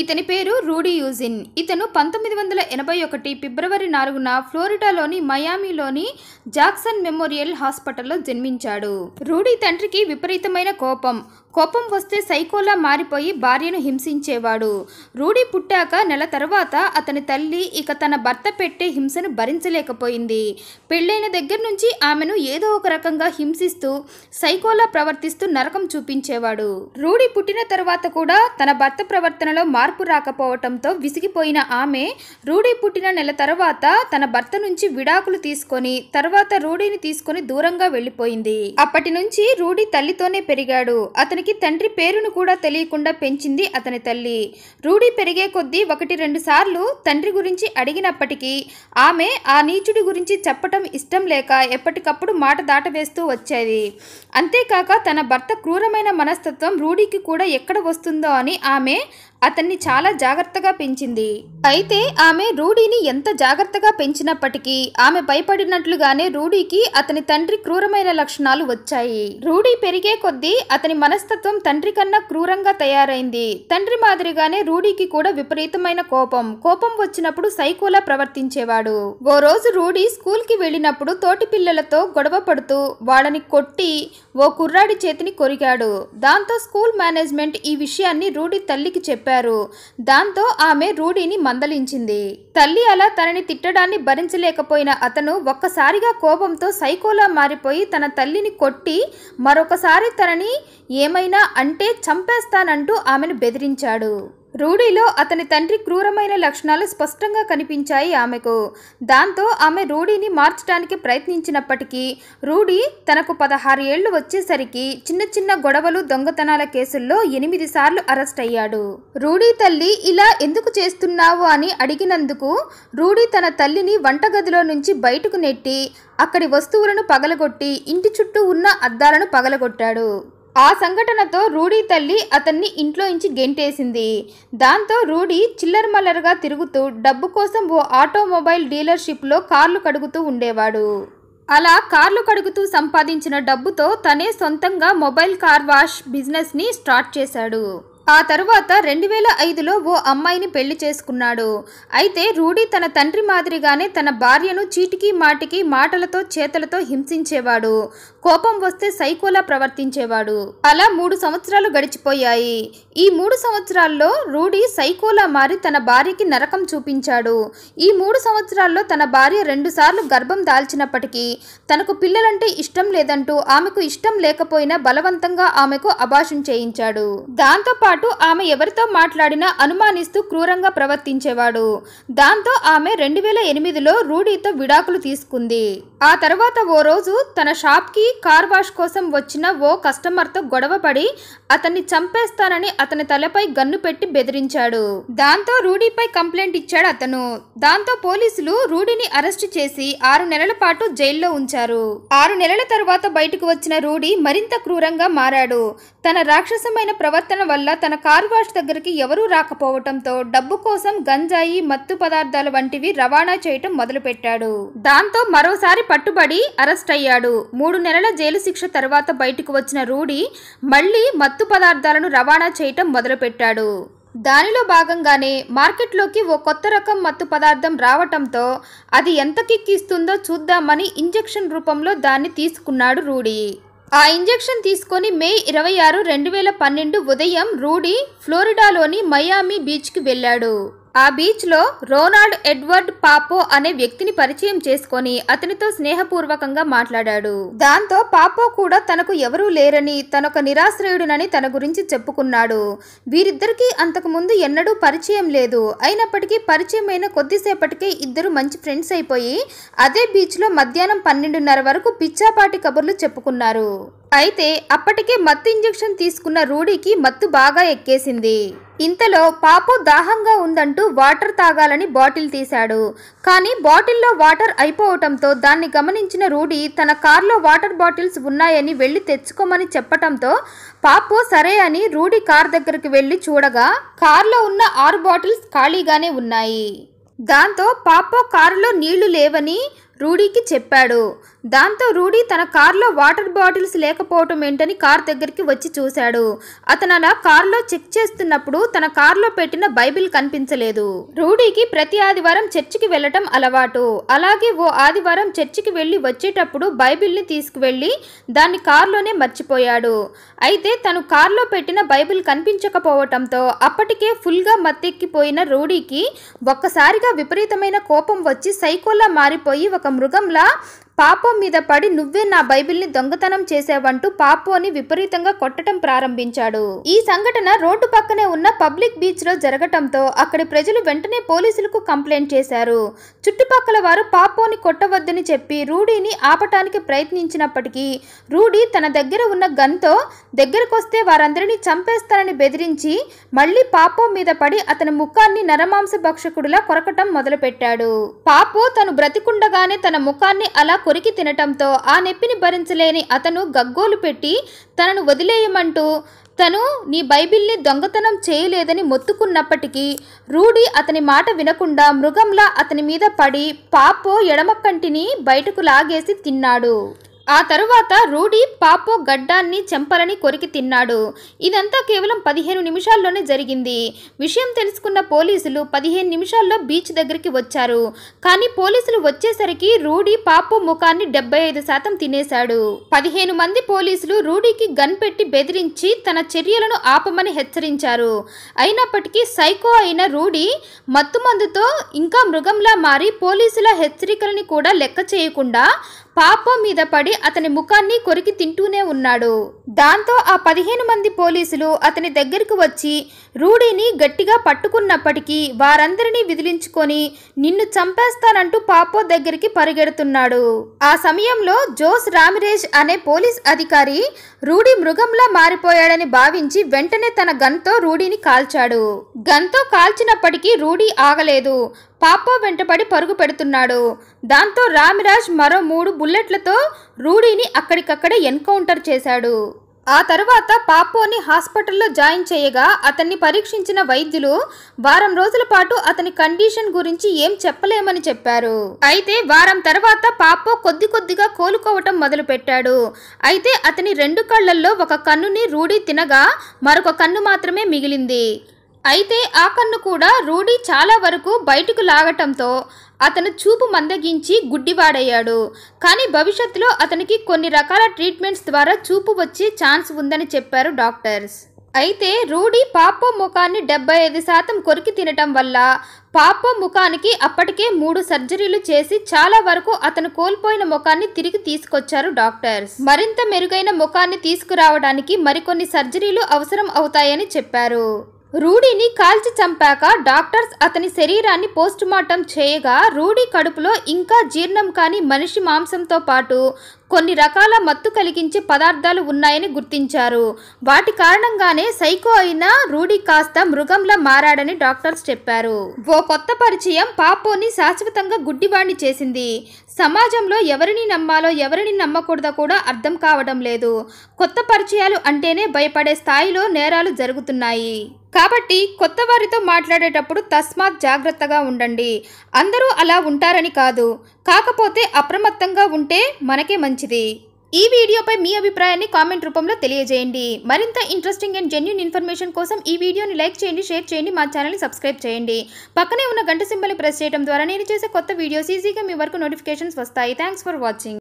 ఇతని పేరు Rudy Eugene ఇతను పంతొమ్మిది వందల ఎనభై ఒకటి ఫిబ్రవరి నాలుగున ఫ్లోరిడాలోని మయామిలోని జాక్సన్ మెమోరియల్ హాస్పిటల్లో జన్మించాడు రూడీ తండ్రికి విపరీతమైన కోపం కోపం వస్తే సైకోలా మారిపోయి భార్యను హింసించేవాడు రూడీ పుట్టాక నెల తర్వాత అతని తల్లి ఇక తన భర్త పెట్టే హింసను భరించలేకపోయింది పెళ్ళైన దగ్గర నుంచి ఆమెను ఏదో ఒక రకంగా హింసిస్తూ సైకోలా ప్రవర్తిస్తూ నరకం చూపించేవాడు రూడీ పుట్టిన తర్వాత కూడా తన భర్త ప్రవర్తనలో మార్పు రాకపోవటంతో విసిగిపోయిన ఆమె రూడీ పుట్టిన నెల తర్వాత తన భర్త నుంచి విడాకులు తీసుకొని తర్వాత రూడీని తీసుకొని దూరంగా వెళ్ళిపోయింది అప్పటి నుంచి రూడీ తల్లితోనే పెరిగాడు అతని అతనికి తండ్రి పేరును కూడా తెలియకుండా పెంచింది అతని తల్లి రూడీ పెరిగే కొద్దీ ఒకటి రెండు సార్లు తండ్రి గురించి అడిగినప్పటికీ ఆమె ఆ నీచుడి గురించి చెప్పటం ఇష్టం లేక ఎప్పటికప్పుడు మాట దాటవేస్తూ వచ్చేది అంతేకాక తన భర్త క్రూరమైన మనస్తత్వం రూడీకి కూడా ఎక్కడ వస్తుందో అని ఆమె అతన్ని చాలా జాగ్రత్తగా పెంచింది అయితే ఆమె రూడీని ఎంత జాగ్రత్తగా పెంచినప్పటికీ ఆమె భయపడినట్లుగానే రూడీకి అతని తండ్రి క్రూరమైన లక్షణాలు వచ్చాయి రూడీ పెరిగే కొద్దీ అతని మనస్తత్వం తండ్రి కన్నా క్రూరంగా తయారైంది తండ్రి మాదిరిగానే రూడీకి కూడా విపరీతమైన కోపం కోపం వచ్చినప్పుడు సైకోలా ప్రవర్తించేవాడు ఓ రోజు రూడీ స్కూల్కి వెళ్ళినప్పుడు తోటి పిల్లలతో గొడవ పడుతూ వాళ్ళని కొట్టి ఓ కుర్రాడి చేతిని కొరిగాడు దాంతో స్కూల్ మేనేజ్మెంట్ ఈ విషయాన్ని రూడీ తల్లికి చెప్పారు చెప్పారు దాంతో ఆమె రూడీని మందలించింది తల్లి అలా తనని తిట్టడాన్ని భరించలేకపోయిన అతను ఒక్కసారిగా కోపంతో సైకోలా మారిపోయి తన తల్లిని కొట్టి మరొకసారి తనని ఏమైనా అంటే చంపేస్తానంటూ ఆమెను బెదిరించాడు రూడీలో అతని తండ్రి క్రూరమైన లక్షణాలు స్పష్టంగా కనిపించాయి ఆమెకు దాంతో ఆమె రూడీని మార్చడానికి ప్రయత్నించినప్పటికీ రూడీ తనకు పదహారు ఏళ్లు వచ్చేసరికి చిన్న చిన్న గొడవలు దొంగతనాల కేసుల్లో ఎనిమిది సార్లు అరెస్ట్ అయ్యాడు రూడీ తల్లి ఇలా ఎందుకు చేస్తున్నావు అని అడిగినందుకు రూడీ తన తల్లిని వంటగదిలో నుంచి బయటకు నెట్టి అక్కడి వస్తువులను పగలగొట్టి ఇంటి చుట్టూ ఉన్న అద్దాలను పగలగొట్టాడు ఆ సంఘటనతో రూడీ తల్లి అతన్ని ఇంట్లో ఇంచి గెంటేసింది దాంతో రూడీ చిల్లర మల్లరగా తిరుగుతూ డబ్బు కోసం ఓ ఆటోమొబైల్ డీలర్షిప్లో కార్లు కడుగుతూ ఉండేవాడు అలా కార్లు కడుగుతూ సంపాదించిన డబ్బుతో తనే సొంతంగా మొబైల్ కార్ వాష్ బిజినెస్ని స్టార్ట్ చేశాడు ఆ తరువాత రెండు వేల ఐదులో ఓ అమ్మాయిని పెళ్లి చేసుకున్నాడు అయితే రూడీ తన తండ్రి మాదిరిగానే తన భార్యను చీటికి మాటికి మాటలతో చేతలతో హింసించేవాడు కోపం వస్తే సైకోలా ప్రవర్తించేవాడు అలా మూడు సంవత్సరాలు గడిచిపోయాయి ఈ మూడు సంవత్సరాల్లో రూడీ సైకోలా మారి తన భార్యకి నరకం చూపించాడు ఈ మూడు సంవత్సరాల్లో తన భార్య రెండుసార్లు గర్భం దాల్చినప్పటికీ తనకు పిల్లలంటే ఇష్టం లేదంటూ ఆమెకు ఇష్టం లేకపోయినా బలవంతంగా ఆమెకు అభాషం చేయించాడు దాంతోపాటు పాటు ఆమె ఎవరితో మాట్లాడినా అనుమానిస్తూ క్రూరంగా ప్రవర్తించేవాడు దాంతో ఆమె రెండు వేల ఎనిమిదిలో రూడీతో విడాకులు తీసుకుంది ఆ తర్వాత ఓ రోజు తన షాప్కి కార్ వాష్ కోసం వచ్చిన ఓ కస్టమర్తో గొడవపడి అతన్ని చంపేస్తానని అతని తలపై గన్ను పెట్టి బెదిరించాడు దాంతో రూడీపై కంప్లైంట్ ఇచ్చాడు అతను దాంతో పోలీసులు రూడీని అరెస్టు చేసి ఆరు నెలల పాటు జైల్లో ఉంచారు ఆరు నెలల తర్వాత బయటకు వచ్చిన రూడీ మరింత క్రూరంగా మారాడు తన రాక్షసమైన ప్రవర్తన వల్ల తన తన కార్ వాష్ దగ్గరికి ఎవరూ రాకపోవడంతో డబ్బు కోసం గంజాయి మత్తు పదార్థాలు వంటివి రవాణా చేయటం మొదలుపెట్టాడు దాంతో మరోసారి పట్టుబడి అరెస్ట్ అయ్యాడు మూడు నెలల జైలు శిక్ష తర్వాత బయటకు వచ్చిన రూఢి మళ్లీ మత్తు పదార్థాలను రవాణా చేయటం మొదలుపెట్టాడు దానిలో భాగంగానే మార్కెట్లోకి ఓ కొత్త రకం మత్తు పదార్థం రావటంతో అది ఎంత కిక్కిస్తుందో చూద్దామని ఇంజెక్షన్ రూపంలో దాన్ని తీసుకున్నాడు రూడీ ఆ ఇంజెక్షన్ తీసుకొని మే ఇరవై ఆరు రెండు వేల పన్నెండు ఉదయం రూడీ ఫ్లోరిడాలోని మయామి బీచ్కి వెళ్ళాడు ఆ బీచ్లో రోనాల్డ్ ఎడ్వర్డ్ పాపో అనే వ్యక్తిని పరిచయం చేసుకొని అతనితో స్నేహపూర్వకంగా మాట్లాడాడు దాంతో పాపో కూడా తనకు ఎవరూ లేరని తనొక నిరాశ్రయుడునని తన గురించి చెప్పుకున్నాడు వీరిద్దరికీ అంతకుముందు ఎన్నడూ పరిచయం లేదు అయినప్పటికీ పరిచయమైన కొద్దిసేపటికే ఇద్దరు మంచి ఫ్రెండ్స్ అయిపోయి అదే బీచ్లో మధ్యాహ్నం పన్నెండున్నర వరకు పిచ్చాపాటి కబుర్లు చెప్పుకున్నారు అయితే అప్పటికే మత్తు ఇంజెక్షన్ తీసుకున్న రూడీకి మత్తు బాగా ఎక్కేసింది ఇంతలో పాపో దాహంగా ఉందంటూ వాటర్ తాగాలని బాటిల్ తీశాడు కానీ బాటిల్లో వాటర్ అయిపోవటంతో దాన్ని గమనించిన రూడీ తన కార్లో వాటర్ బాటిల్స్ ఉన్నాయని వెళ్ళి తెచ్చుకోమని చెప్పటంతో పాపు సరే అని రూడీ కార్ దగ్గరికి వెళ్ళి చూడగా కార్లో ఉన్న ఆరు బాటిల్స్ ఖాళీగానే ఉన్నాయి దాంతో పాపో కారులో నీళ్లు లేవని రూడీకి చెప్పాడు దాంతో రూడీ తన కార్లో వాటర్ బాటిల్స్ లేకపోవటం ఏంటని కార్ దగ్గరికి వచ్చి చూశాడు అతను అలా కార్లో చెక్ చేస్తున్నప్పుడు తన కార్లో పెట్టిన బైబిల్ కనిపించలేదు రూడీకి ప్రతి ఆదివారం చర్చికి వెళ్ళటం అలవాటు అలాగే ఓ ఆదివారం చర్చికి వెళ్ళి వచ్చేటప్పుడు బైబిల్ని తీసుకువెళ్ళి దాన్ని కార్లోనే మర్చిపోయాడు అయితే తను కార్లో పెట్టిన బైబిల్ కనిపించకపోవటంతో అప్పటికే ఫుల్గా మత్తెక్కిపోయిన రూడీకి ఒక్కసారిగా విపరీతమైన కోపం వచ్చి సైకోలా మారిపోయి ఒక మృగంలా పాపం మీద పడి నువ్వే నా బైబిల్ని దొంగతనం చేసావంటూ పాపోని విపరీతంగా కొట్టడం ప్రారంభించాడు ఈ సంఘటన రోడ్డు పక్కనే ఉన్న పబ్లిక్ బీచ్ లో జరగటంతో అక్కడి ప్రజలు వెంటనే పోలీసులకు కంప్లైంట్ చేశారు చుట్టుపక్కల వారు పాపోని కొట్టవద్దని చెప్పి రూడీని ఆపటానికి ప్రయత్నించినప్పటికీ రూడీ తన దగ్గర ఉన్న గన్తో దగ్గరకొస్తే వారందరినీ చంపేస్తానని బెదిరించి మళ్లీ పాపో మీద పడి అతని ముఖాన్ని నరమాంస భక్షకుడిలా కొరకటం మొదలుపెట్టాడు పాపో తను బ్రతికుండగానే తన ముఖాన్ని అలా కొరికి తినటంతో ఆ నొప్పిని భరించలేని అతను గగ్గోలు పెట్టి తనను వదిలేయమంటూ తను నీ బైబిల్ని దొంగతనం చేయలేదని మొత్తుకున్నప్పటికీ రూడీ అతని మాట వినకుండా మృగంలా అతని మీద పడి పాపో ఎడమ కంటిని బయటకు లాగేసి తిన్నాడు ఆ తరువాత రూడీ పాపో గడ్డాన్ని చెంపలని కొరికి తిన్నాడు ఇదంతా కేవలం పదిహేను నిమిషాల్లోనే జరిగింది విషయం తెలుసుకున్న పోలీసులు పదిహేను నిమిషాల్లో బీచ్ దగ్గరికి వచ్చారు కానీ పోలీసులు వచ్చేసరికి రూడీ పాపో ముఖాన్ని డెబ్బై ఐదు శాతం తినేశాడు పదిహేను మంది పోలీసులు రూడీకి గన్ పెట్టి బెదిరించి తన చర్యలను ఆపమని హెచ్చరించారు అయినప్పటికీ సైకో అయిన రూడీ మత్తుమందుతో ఇంకా మృగంలా మారి పోలీసుల హెచ్చరికలని కూడా లెక్క చేయకుండా పాప మీద పడి అతని ముఖాన్ని కొరికి తింటూనే ఉన్నాడు దాంతో ఆ పదిహేను మంది పోలీసులు అతని దగ్గరకు వచ్చి రూడీని గట్టిగా పట్టుకున్నప్పటికీ వారందరినీ విదిలించుకొని నిన్ను చంపేస్తానంటూ పాపో దగ్గరికి పరిగెడుతున్నాడు ఆ సమయంలో జోస్ రామిరేజ్ అనే పోలీస్ అధికారి రూడీ మృగంలా మారిపోయాడని భావించి వెంటనే తన గన్తో రూడీని కాల్చాడు గన్తో కాల్చినప్పటికీ రూడీ ఆగలేదు పాప వెంటపడి పరుగు పెడుతున్నాడు దాంతో రామిరాజ్ మరో మూడు బుల్లెట్లతో రూడీని అక్కడికక్కడే ఎన్కౌంటర్ చేశాడు ఆ తర్వాత పాపోని హాస్పిటల్లో జాయిన్ చేయగా అతన్ని పరీక్షించిన వైద్యులు వారం రోజుల పాటు అతని కండిషన్ గురించి ఏం చెప్పలేమని చెప్పారు అయితే వారం తర్వాత పాపో కొద్ది కొద్దిగా కోలుకోవటం మొదలుపెట్టాడు అయితే అతని రెండు కళ్ళల్లో ఒక కన్నుని రూఢీ తినగా మరొక కన్ను మాత్రమే మిగిలింది అయితే ఆ కన్ను కూడా రూడీ చాలా వరకు బయటకు లాగటంతో అతను చూపు మందగించి గుడ్డివాడయ్యాడు కానీ భవిష్యత్తులో అతనికి కొన్ని రకాల ట్రీట్మెంట్స్ ద్వారా చూపు వచ్చే ఛాన్స్ ఉందని చెప్పారు డాక్టర్స్ అయితే రూడీ పాప ముఖాన్ని డెబ్బై ఐదు శాతం కొరికి తినటం వల్ల పాప ముఖానికి అప్పటికే మూడు సర్జరీలు చేసి చాలా వరకు అతను కోల్పోయిన ముఖాన్ని తిరిగి తీసుకొచ్చారు డాక్టర్స్ మరింత మెరుగైన ముఖాన్ని తీసుకురావడానికి మరికొన్ని సర్జరీలు అవసరం అవుతాయని చెప్పారు రూడీని కాల్చి చంపాక డాక్టర్స్ అతని శరీరాన్ని పోస్టుమార్టం చేయగా రూడీ కడుపులో ఇంకా జీర్ణం కాని మనిషి మాంసంతో పాటు కొన్ని రకాల మత్తు కలిగించే పదార్థాలు ఉన్నాయని గుర్తించారు వాటి కారణంగానే సైకో అయిన రూడీ కాస్త మృగంలా మారాడని డాక్టర్స్ చెప్పారు ఓ కొత్త పరిచయం పాపోని శాశ్వతంగా గుడ్డివాణ్ణి చేసింది సమాజంలో ఎవరిని నమ్మాలో ఎవరిని నమ్మకూడదో కూడా అర్థం కావడం లేదు కొత్త పరిచయాలు అంటేనే భయపడే స్థాయిలో నేరాలు జరుగుతున్నాయి కాబట్టి కొత్త వారితో మాట్లాడేటప్పుడు తస్మాత్ జాగ్రత్తగా ఉండండి అందరూ అలా ఉంటారని కాదు కాకపోతే అప్రమత్తంగా ఉంటే మనకే మంచిది ఈ వీడియోపై మీ అభిప్రాయాన్ని కామెంట్ రూపంలో తెలియజేయండి మరింత ఇంట్రెస్టింగ్ అండ్ జెన్యున్ ఇన్ఫర్మేషన్ కోసం ఈ వీడియోని లైక్ చేయండి షేర్ చేయండి మా ఛానల్ని సబ్స్క్రైబ్ చేయండి పక్కనే ఉన్న గంట సింబల్ని ప్రెస్ చేయడం ద్వారా నేను చేసే కొత్త వీడియోస్ ఈజీగా మీ వరకు నోటిఫికేషన్స్ వస్తాయి థ్యాంక్స్ ఫర్ వాచింగ్